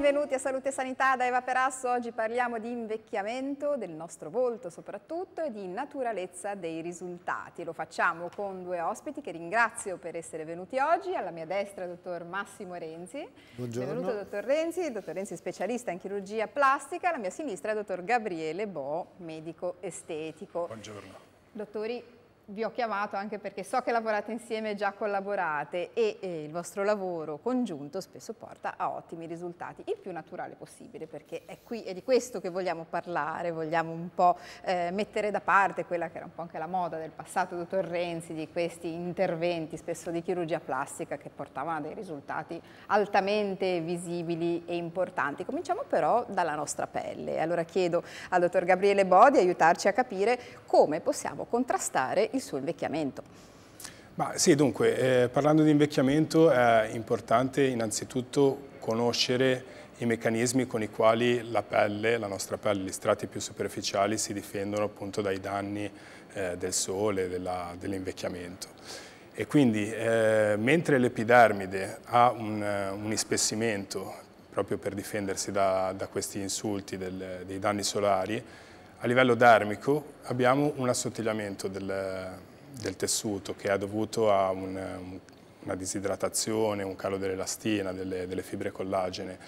benvenuti a Salute e Sanità da Eva Perasso. Oggi parliamo di invecchiamento del nostro volto soprattutto e di naturalezza dei risultati. Lo facciamo con due ospiti che ringrazio per essere venuti oggi. Alla mia destra il dottor Massimo Renzi. Buongiorno. Benvenuto dottor Renzi, dottor Renzi specialista in chirurgia plastica. Alla mia sinistra il dottor Gabriele Bo, medico estetico. Buongiorno. Dottori, vi ho chiamato anche perché so che lavorate insieme, già collaborate e, e, il vostro lavoro congiunto spesso porta a ottimi risultati, il più naturale possibile perché è qui, è di questo che vogliamo parlare, vogliamo un po' eh, mettere da parte quella che era un po' anche la moda del passato, dottor Renzi, di questi interventi spesso di chirurgia plastica che portavano a dei risultati altamente visibili e importanti. Cominciamo però dalla nostra pelle, allora chiedo al dottor Gabriele Bo di aiutarci a capire come possiamo contrastare il il suo invecchiamento. Ma sì, dunque, eh, parlando di invecchiamento è importante innanzitutto conoscere i meccanismi con i quali la pelle, la nostra pelle, gli strati più superficiali si difendono appunto dai danni eh, del sole, dell'invecchiamento. Dell e quindi eh, mentre l'epidermide ha un, eh, un, ispessimento proprio per difendersi da, da questi insulti del, dei danni solari, a livello dermico abbiamo un assottigliamento del, del tessuto che è dovuto a un, una disidratazione, un calo dell'elastina, delle, delle fibre collagene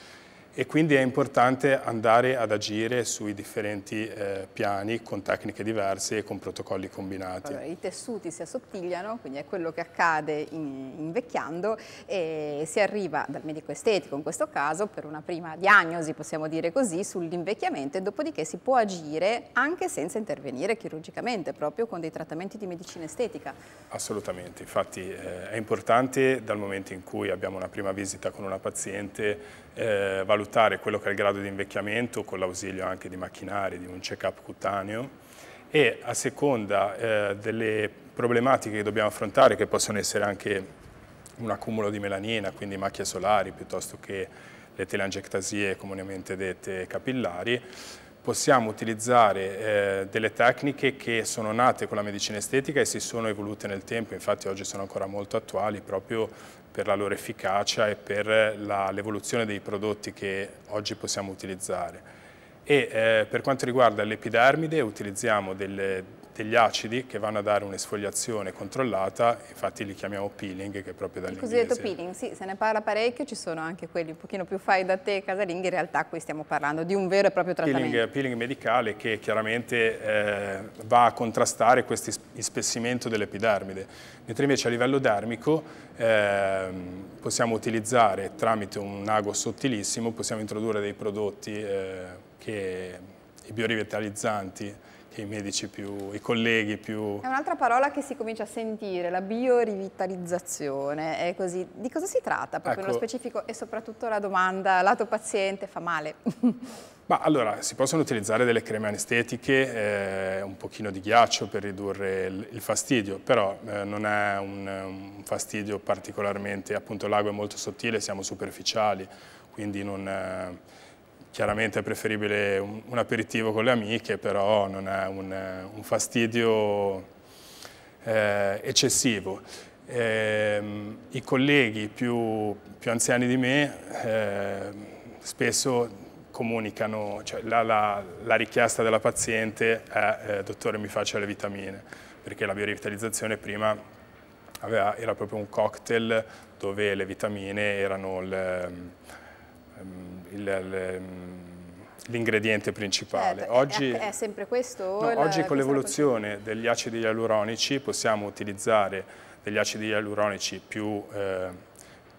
e quindi è importante andare ad agire sui differenti eh, piani con tecniche diverse e con protocolli combinati. Allora, I tessuti si assottigliano, quindi è quello che accade in, invecchiando e si arriva dal medico estetico in questo caso per una prima diagnosi, possiamo dire così, sull'invecchiamento e dopodiché si può agire anche senza intervenire chirurgicamente, proprio con dei trattamenti di medicina estetica. Assolutamente, infatti eh, è importante dal momento in cui abbiamo una prima visita con una paziente eh, valutare quello che è il grado di invecchiamento con l'ausilio anche di macchinari, di un check-up cutaneo e a seconda eh, delle problematiche che dobbiamo affrontare, che possono essere anche un accumulo di melanina, quindi macchie solari, piuttosto che le telangiectasie comunemente dette capillari, possiamo utilizzare eh, delle tecniche che sono nate con la medicina estetica e si sono evolute nel tempo, infatti oggi sono ancora molto attuali proprio per la loro efficacia e per l'evoluzione dei prodotti che oggi possiamo utilizzare. E, eh, per quanto riguarda l'epidermide utilizziamo delle degli acidi che vanno a dare un'esfoliazione controllata, infatti li chiamiamo peeling che è proprio dall'inglese. Il cosiddetto peeling, sì, se ne parla parecchio, ci sono anche quelli un pochino più fai da te casalinghi, in realtà qui stiamo parlando di un vero e proprio trattamento. Peeling, peeling medicale che chiaramente eh, va a contrastare questo ispessimento dell'epidermide, mentre invece a livello dermico eh, possiamo utilizzare tramite un ago sottilissimo, possiamo introdurre dei prodotti eh, che, i biorevitalizzanti che i medici più, i colleghi più... È un'altra parola che si comincia a sentire, la biorivitalizzazione, è così. Di cosa si tratta proprio ecco. nello specifico e soprattutto la domanda, lato paziente, fa male? Ma allora, si possono utilizzare delle creme anestetiche, eh, un pochino di ghiaccio per ridurre il, fastidio, però eh, non è un, un, fastidio particolarmente, appunto l'ago è molto sottile, siamo superficiali, quindi non... Eh, Chiaramente è preferibile un, un aperitivo con le amiche, però non è un, un fastidio eh, eccessivo. Eh, I colleghi più, più, anziani di me eh, spesso comunicano, cioè la, la, la, richiesta della paziente è eh, dottore mi faccia le vitamine, perché la biorevitalizzazione prima aveva, era proprio un cocktail dove le vitamine erano... Il, Ehm, ehm, l'ingrediente principale. Certo. Oggi, è, è, sempre questo? No, oggi con l'evoluzione degli acidi ialuronici possiamo utilizzare degli acidi ialuronici più, eh,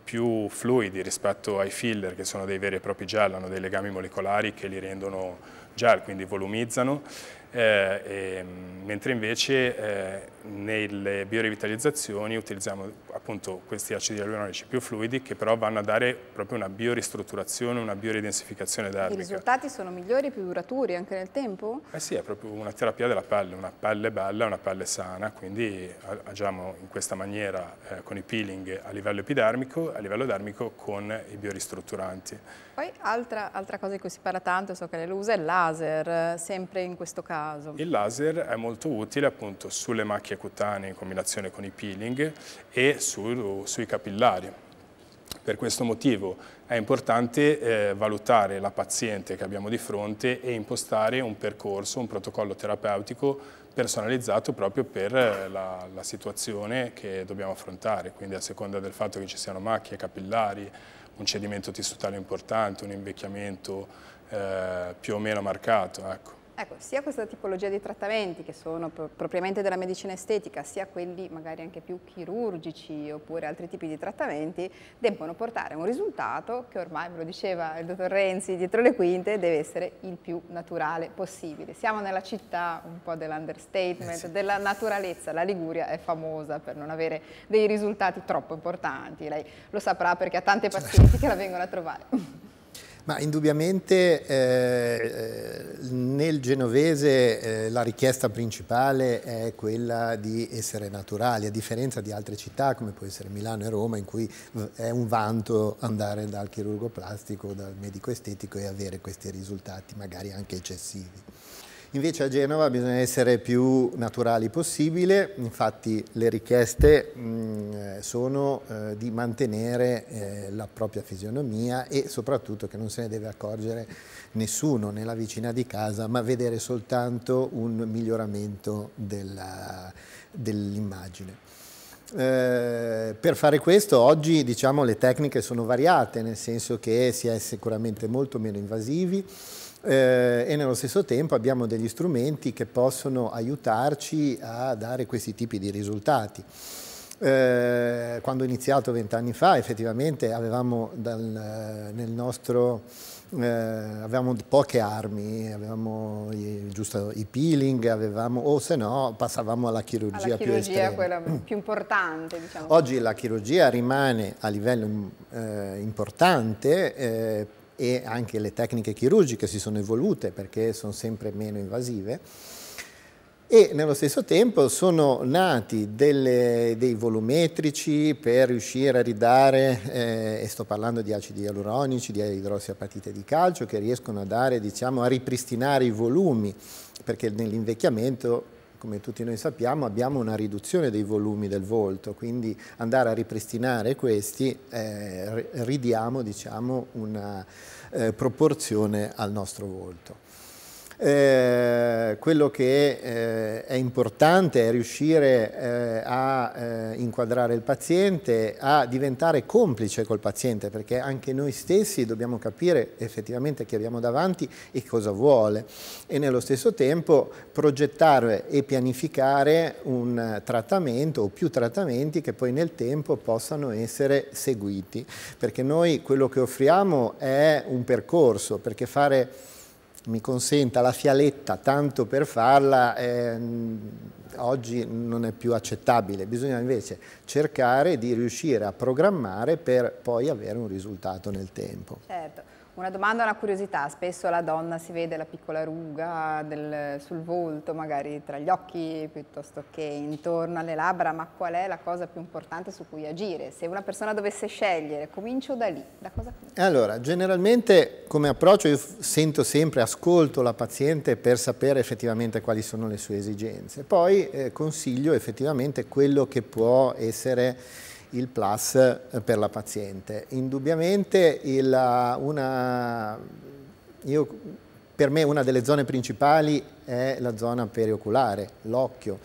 più, fluidi rispetto ai filler che sono dei veri e propri gel, hanno dei legami molecolari che li rendono gel, quindi volumizzano, eh, e, ehm, mentre invece eh, nelle biorevitalizzazioni utilizziamo appunto questi acidi ialuronici più fluidi che però vanno a dare proprio una bioristrutturazione, una bioridensificazione dermica. I risultati sono migliori, e più duraturi anche nel tempo? Eh sì, è proprio una terapia della pelle, una pelle bella, una pelle sana, quindi agiamo in questa maniera eh, con i peeling a livello epidermico, a livello dermico con i bioristrutturanti. Poi altra, altra cosa di cui si parla tanto, so che lei lo usa, è il laser, sempre in questo caso. Il laser è molto utile appunto sulle macchie cutanee in combinazione con i peeling e su su, sui capillari. Per questo motivo è importante eh, valutare la paziente che abbiamo di fronte e impostare un percorso, un protocollo terapeutico personalizzato proprio per eh, la, la, situazione che dobbiamo affrontare, quindi a seconda del fatto che ci siano macchie capillari, un cedimento tissutale importante, un invecchiamento eh, più o meno marcato. Ecco. Ecco, sia questa tipologia di trattamenti che sono propriamente della medicina estetica, sia quelli magari anche più chirurgici oppure altri tipi di trattamenti, debbono portare a un risultato che ormai, ve lo diceva il dottor Renzi dietro le quinte, deve essere il più naturale possibile. Siamo nella città un po' dell'understatement, eh della naturalezza. La Liguria è famosa per non avere dei risultati troppo importanti. Lei lo saprà perché ha tante certo. pazienti che la vengono a trovare. Ma indubbiamente eh, nel genovese eh, la richiesta principale è quella di essere naturali, a differenza di altre città come può essere Milano e Roma in cui eh, è un vanto andare dal chirurgo plastico, dal medico estetico e avere questi risultati magari anche eccessivi. Invece a Genova bisogna essere più naturali possibile, infatti le richieste mh, sono eh, di mantenere eh, la propria fisionomia e soprattutto che non se ne deve accorgere nessuno nella vicina di casa, ma vedere soltanto un miglioramento dell'immagine. eh, per fare questo oggi diciamo, le tecniche sono variate, nel senso che si è sicuramente molto meno invasivi, eh, e nello stesso tempo abbiamo degli strumenti che possono aiutarci a dare questi tipi di risultati. Eh, quando ho iniziato vent'anni fa effettivamente avevamo dal, eh, nel nostro eh, avevamo poche armi, avevamo i, giusto i peeling, avevamo, o se no passavamo alla chirurgia, alla chirurgia più estrema. quella mm. più importante. Diciamo. Oggi la chirurgia rimane a livello mm, eh, importante, eh, e anche le tecniche chirurgiche si sono evolute perché sono sempre meno invasive e nello stesso tempo sono nati delle, dei volumetrici per riuscire a ridare, eh, e sto parlando di acidi ialuronici, di idrossiapatite di calcio, che riescono a dare, diciamo, a ripristinare i volumi, perché nell'invecchiamento come tutti noi sappiamo, abbiamo una riduzione dei volumi del volto, quindi andare a ripristinare questi eh, ridiamo diciamo, una eh, proporzione al nostro volto. Eh, quello che eh, è importante è riuscire eh, a eh, inquadrare il paziente, a diventare complice col paziente, perché anche noi stessi dobbiamo capire effettivamente chi abbiamo davanti e cosa vuole e nello stesso tempo progettare e pianificare un trattamento o più trattamenti che poi nel tempo possano essere seguiti, perché noi quello che offriamo è un percorso, perché fare mi consenta la fialetta tanto per farla, eh, oggi non è più accettabile. Bisogna invece cercare di riuscire a programmare per poi avere un risultato nel tempo. Certo. Una domanda, una curiosità, spesso la donna si vede la piccola ruga del, sul volto, magari tra gli occhi piuttosto che intorno alle labbra, ma qual è la cosa più importante su cui agire? Se una persona dovesse scegliere, comincio da lì, da cosa comincio? Allora, generalmente come approccio io sento sempre, ascolto la paziente per sapere effettivamente quali sono le sue esigenze, poi eh, consiglio effettivamente quello che può essere il plus eh, per la paziente. Indubbiamente il, eh, una, io, per me una delle zone principali è la zona perioculare, l'occhio.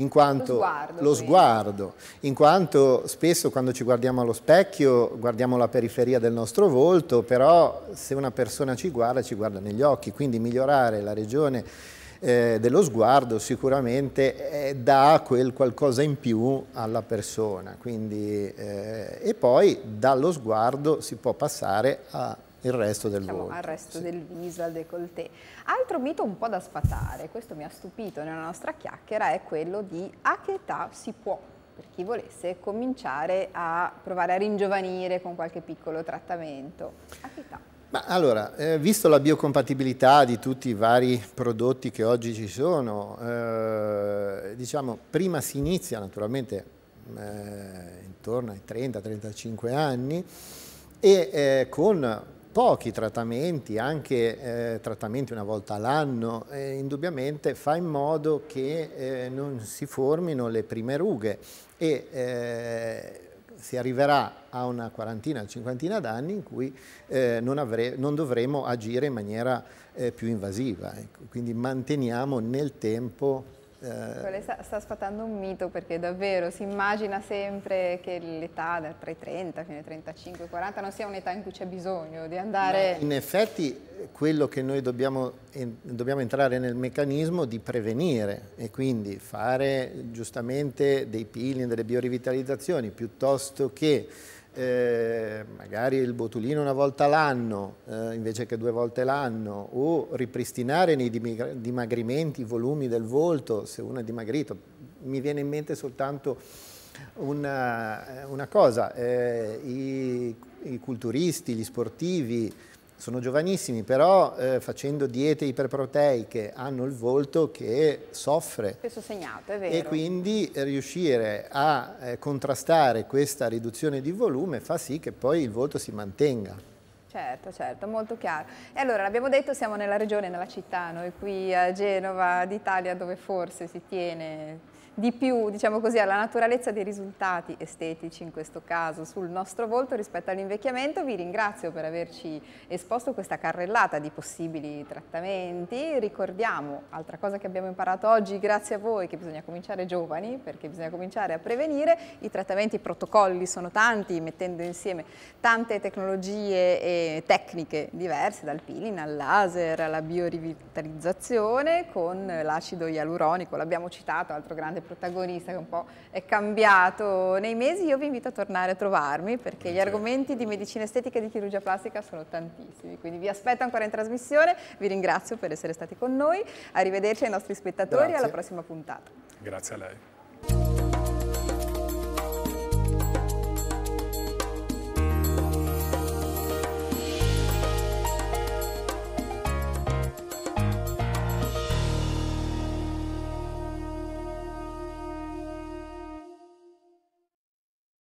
In quanto lo, sguardo, lo sguardo, in quanto spesso quando ci guardiamo allo specchio guardiamo la periferia del nostro volto, però se una persona ci guarda ci guarda negli occhi, quindi migliorare la regione eh, dello sguardo sicuramente eh, dà quel qualcosa in più alla persona. Quindi, eh, e poi dallo sguardo si può passare a il resto del diciamo, volto. Al resto sì. del viso, al décolleté. Altro mito un po' da sfatare, questo mi ha stupito nella nostra chiacchiera, è quello di a che età si può, per chi volesse, cominciare a provare a ringiovanire con qualche piccolo trattamento. A che età? Ma allora, eh, visto la biocompatibilità di tutti i vari prodotti che oggi ci sono, eh, diciamo, prima si inizia naturalmente eh, intorno ai 30-35 anni e eh, con pochi trattamenti, anche eh, trattamenti una volta all'anno, indubbiamente fa in modo che eh, non si formino le prime rughe e si arriverà a una quarantina, cinquantina d'anni in cui eh, non, avre, non, dovremo agire in maniera eh, più invasiva. Ecco. Quindi manteniamo nel tempo eh... Sta, sta, sfatando un mito perché davvero si immagina sempre che l'età tra i 30 fino ai 35, 40 non sia un'età in cui c'è bisogno di andare... Ma in effetti eh, quello che noi dobbiamo, dobbiamo entrare nel meccanismo di prevenire e quindi fare giustamente dei peeling, delle biorivitalizzazioni piuttosto che eh, magari il botulino una volta l'anno eh, invece che due volte l'anno o ripristinare nei dimagrimenti i volumi del volto se uno è dimagrito. Mi viene in mente soltanto una, eh, una cosa, eh, i, i, culturisti, gli sportivi, sono giovanissimi, però eh, facendo diete iperproteiche hanno il volto che soffre. Spesso segnato, è vero. E quindi riuscire a eh, contrastare questa riduzione di volume fa sì che poi il volto si mantenga. Certo, certo, molto chiaro. E allora, l'abbiamo detto, siamo nella regione, nella città, noi qui a Genova d'Italia, dove forse si tiene di più, diciamo così, alla naturalezza dei risultati estetici in questo caso sul nostro volto rispetto all'invecchiamento. Vi ringrazio per averci esposto questa carrellata di possibili trattamenti. Ricordiamo, altra cosa che abbiamo imparato oggi, grazie a voi, che bisogna cominciare giovani, perché bisogna cominciare a prevenire. I trattamenti, i protocolli sono tanti, mettendo insieme tante tecnologie e tecniche diverse, dal peeling al laser, alla biorivitalizzazione, con l'acido ialuronico, l'abbiamo citato, altro grande protagonista che un po' è cambiato nei mesi, io vi invito a tornare a trovarmi perché gli argomenti di medicina estetica e di chirurgia plastica sono tantissimi, quindi vi aspetto ancora in trasmissione, vi ringrazio per essere stati con noi, arrivederci ai nostri spettatori, Grazie. alla prossima puntata. Grazie a lei.